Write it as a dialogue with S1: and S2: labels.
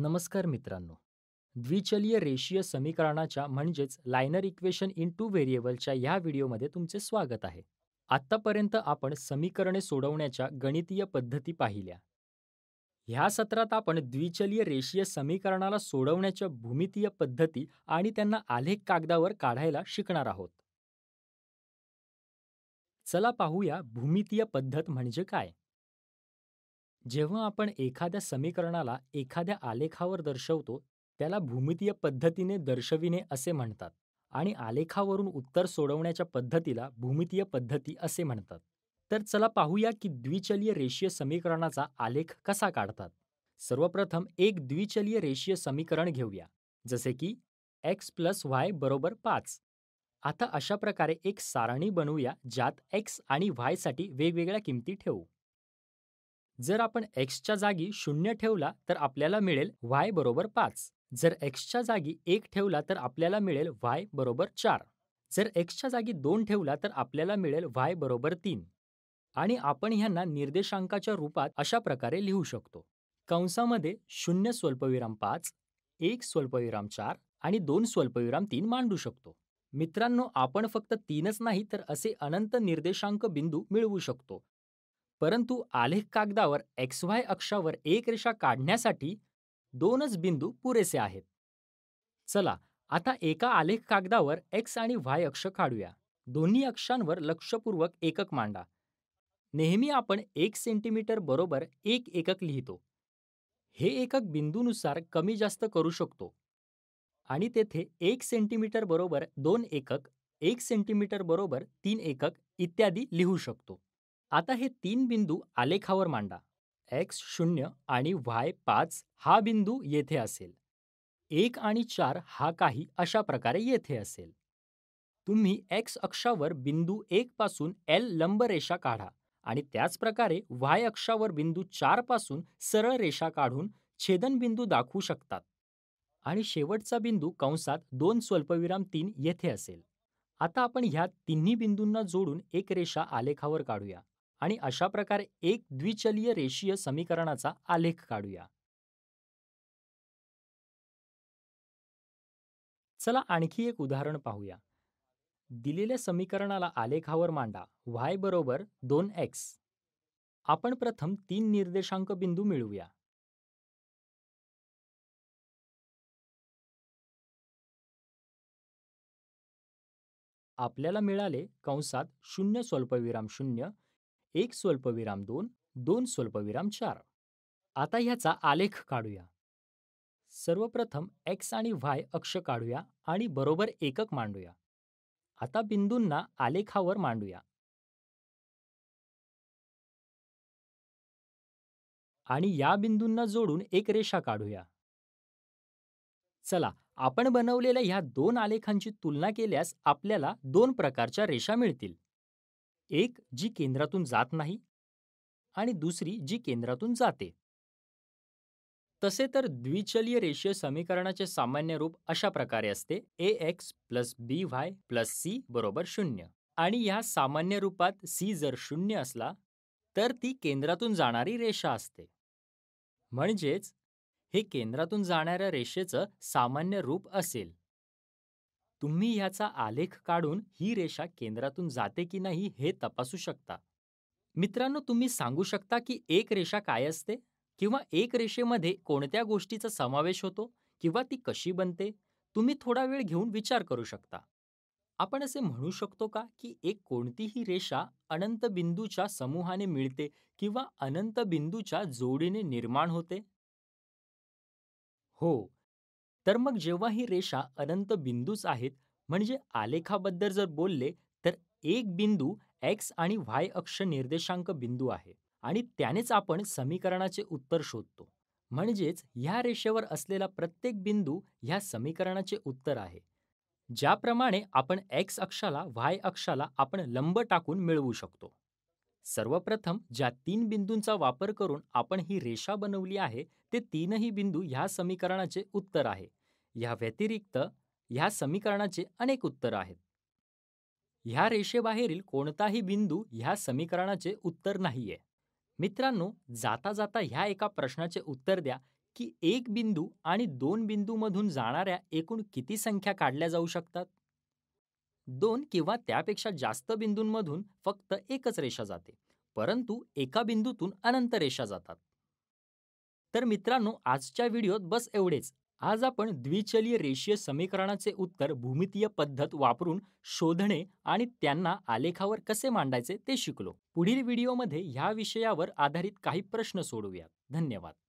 S1: नमस्कार मित्रांनो द्विचलीय रेषीय समीकरणाच्या म्हणजेच लायनर इक्वेशन इन टू व्हेरिएबलच्या ह्या व्हिडिओमध्ये तुमचे स्वागत आहे आत्तापर्यंत आपण समीकरणे सोडवण्याच्या गणितीय पद्धती पाहिल्या ह्या सत्रात आपण द्विचलीय रेषीय समीकरणाला सोडवण्याच्या भूमितीय पद्धती आणि त्यांना आलेख कागदावर काढायला शिकणार आहोत चला पाहूया भूमितीय पद्धत म्हणजे काय जेव्हा आपण एखाद्या समीकरणाला एखाद्या आलेखावर दर्शवतो त्याला भूमितीय पद्धतीने दर्शविणे असे म्हणतात आणि आलेखावरून उत्तर सोडवण्याच्या पद्धतीला भूमितीय पद्धती असे म्हणतात तर चला पाहूया की द्विचलीय रेषीय समीकरणाचा आलेख कसा काढतात सर्वप्रथम एक द्विचलीय रेषीय समीकरण घेऊया जसे की एक्स प्लस वाय बरोबर पाच आता अशा प्रकारे एक सारणी बनवूया ज्यात एक्स आणि वायसाठी वेगवेगळ्या किमती ठेवू जर आपण एक्सच्या जागी शून्य ठेवला तर आपल्याला मिळेल वाय बरोबर पाच जर एक्सच्या जागी एक ठेवला तर आपल्याला मिळेल वाय बरोबर चार जर एक्सच्या जागी दोन ठेवला तर आपल्याला मिळेल वाय बरोबर तीन आणि आपण ह्यांना निर्देशांकाच्या रूपात अशा प्रकारे लिहू शकतो कंसामध्ये शून्य स्वल्पविराम पाच एक स्वल्पविराम चार आणि दोन स्वल्पविराम तीन मांडू शकतो मित्रांनो आपण फक्त तीनच नाही तर असे अनंत निर्देशांक बिंदू मिळवू शकतो परंतु आलेख कागदावर एक्स वाय अक्षावर एक रेषा काढण्यासाठी दोनच बिंदू पुरेसे आहेत चला आता एका आलेख कागदावर एक्स आणि वाय अक्ष काढूया दोन्ही अक्षांवर लक्षपूर्वक एकक मांडा नेहमी आपण एक सेंटीमीटर बरोबर एक एकक लिहितो हे एकक बिंदूनुसार कमी जास्त करू शकतो आणि तेथे एक सेंटीमीटर बरोबर दोन एकक एक सेंटीमीटर बरोबर तीन एकक इत्यादी लिहू शकतो आता हे तीन बिंदू आलेखावर मांडा एक्स शून्य आणि वाय पाच हा बिंदू येथे असेल एक आणि चार हा काही अशा प्रकारे येथे असेल तुम्ही एक्स अक्षावर बिंदू एक पासून एल लंब रेषा काढा आणि त्याच प्रकारे वाय अक्षावर बिंदू चार पासून सरळ रेषा काढून छेदनबिंदू दाखवू शकतात आणि शेवटचा बिंदू कंसात दोन स्वल्पविराम तीन येथे असेल आता आपण ह्या तिन्ही बिंदूंना जोडून एक रेषा आलेखावर काढूया आणि अशा प्रकारे एक द्विचलीय रेषीय समीकरणाचा आलेख काढूया चला आणखी एक उदाहरण पाहूया दिलेल्या समीकरणाला आलेखावर मांडा वाय बरोबर दोन एक्स आपण प्रथम तीन निर्देशांक बिंदू मिळवूया आपल्याला मिळाले कंसात शून्य स्वल्पविराम शून्य एक स्वल्पविराम दोन दोन स्वल्पविराम चार आता ह्याचा आलेख काढूया सर्वप्रथम एक्स आणि व्हाय अक्ष काढूया आणि बरोबर एकक मांडूया आता बिंदूंना आलेखावर मांडूया आणि या बिंदूंना जोडून एक रेषा काढूया चला आपण बनवलेल्या ह्या दोन आलेखांची तुलना केल्यास आपल्याला दोन प्रकारच्या रेषा मिळतील एक जी केंद्रातून जात नाही आणि दुसरी जी केंद्रातून जाते तसे तर द्विचलीय रेषीय समीकरणाचे सामान्य रूप अशा प्रकारे असते A X plus B Y plus C बरोबर शून्य आणि ह्या सामान्य रूपात सी जर शून्य असला तर ती केंद्रातून जाणारी रेषा असते म्हणजेच हे केंद्रातून जाणाऱ्या रेषेचं सामान्य रूप असेल तुम्ही याचा आलेख काढून ही रेषा केंद्रातून जाते की नाही हे तपासू शकता मित्रांनो तुम्ही सांगू शकता की एक रेषा काय असते किंवा एक रेषेमध्ये कोणत्या गोष्टीचा समावेश होतो किंवा ती कशी बनते तुम्ही थोडा वेळ घेऊन विचार करू शकता आपण असे म्हणू शकतो का की एक कोणतीही रेषा अनंत बिंदूच्या समूहाने मिळते किंवा अनंत बिंदूच्या जोडीने निर्माण होते हो तर मग जेव्हा ही रेषा अनंत बिंदूच आहेत म्हणजे आलेखाबद्दल जर बोलले तर एक बिंदू एक्स आणि वाय अक्ष निर्देशांक बिंदू आहे आणि त्यानेच आपण समीकरणाचे उत्तर शोधतो म्हणजेच ह्या रेषेवर असलेला प्रत्येक बिंदू ह्या समीकरणाचे उत्तर आहे ज्याप्रमाणे आपण एक्स अक्षाला व्हाय अक्षाला आपण लंब टाकून मिळवू शकतो सर्वप्रथम ज्या तीन बिंदूंचा वापर करून आपण ही रेषा बनवली आहे ते तीनही बिंदू ह्या समीकरणाचे उत्तर आहे ह्या व्यतिरिक्त ह्या समीकरणाचे अनेक उत्तर आहेत ह्या रेषेबाहेरील कोणताही बिंदू ह्या समीकरणाचे उत्तर नाहीये मित्रांनो जाता जाता ह्या एका प्रश्नाचे उत्तर द्या की एक बिंदू आणि दोन बिंदूमधून जाणाऱ्या एकूण किती संख्या काढल्या जाऊ शकतात दोन किंवा त्यापेक्षा जास्त बिंदूंमधून फक्त एकच रेषा जाते परंतु एका बिंदूतून अनंत रेषा जातात तर मित्रांनो आजच्या व्हिडिओत बस एवढेच आज आपण द्विचलीय रेषीय समीकरणाचे उत्तर भूमितीय पद्धत वापरून शोधणे आणि त्यांना आलेखावर कसे मांडायचे ते शिकलो पुढील व्हिडिओमध्ये ह्या विषयावर आधारित काही प्रश्न सोडवूयात धन्यवाद